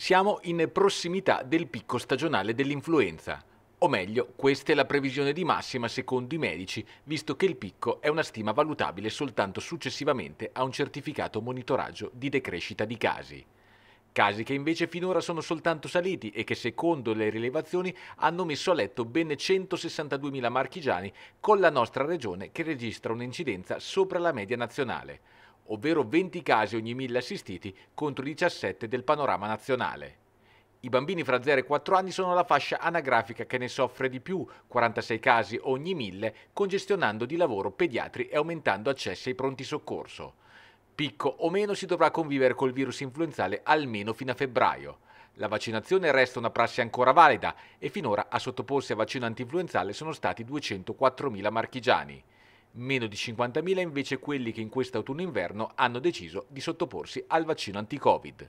Siamo in prossimità del picco stagionale dell'influenza. O meglio, questa è la previsione di massima secondo i medici, visto che il picco è una stima valutabile soltanto successivamente a un certificato monitoraggio di decrescita di casi. Casi che invece finora sono soltanto saliti e che secondo le rilevazioni hanno messo a letto ben 162.000 marchigiani con la nostra regione che registra un'incidenza sopra la media nazionale ovvero 20 casi ogni 1000 assistiti contro i 17 del panorama nazionale. I bambini fra 0 e 4 anni sono la fascia anagrafica che ne soffre di più, 46 casi ogni 1000, congestionando di lavoro pediatri e aumentando accessi ai pronti soccorso. Picco o meno si dovrà convivere col virus influenzale almeno fino a febbraio. La vaccinazione resta una prassi ancora valida e finora a sottoporsi a vaccino antinfluenzale sono stati 204.000 marchigiani meno di 50.000 invece quelli che in quest'autunno-inverno hanno deciso di sottoporsi al vaccino anti-Covid.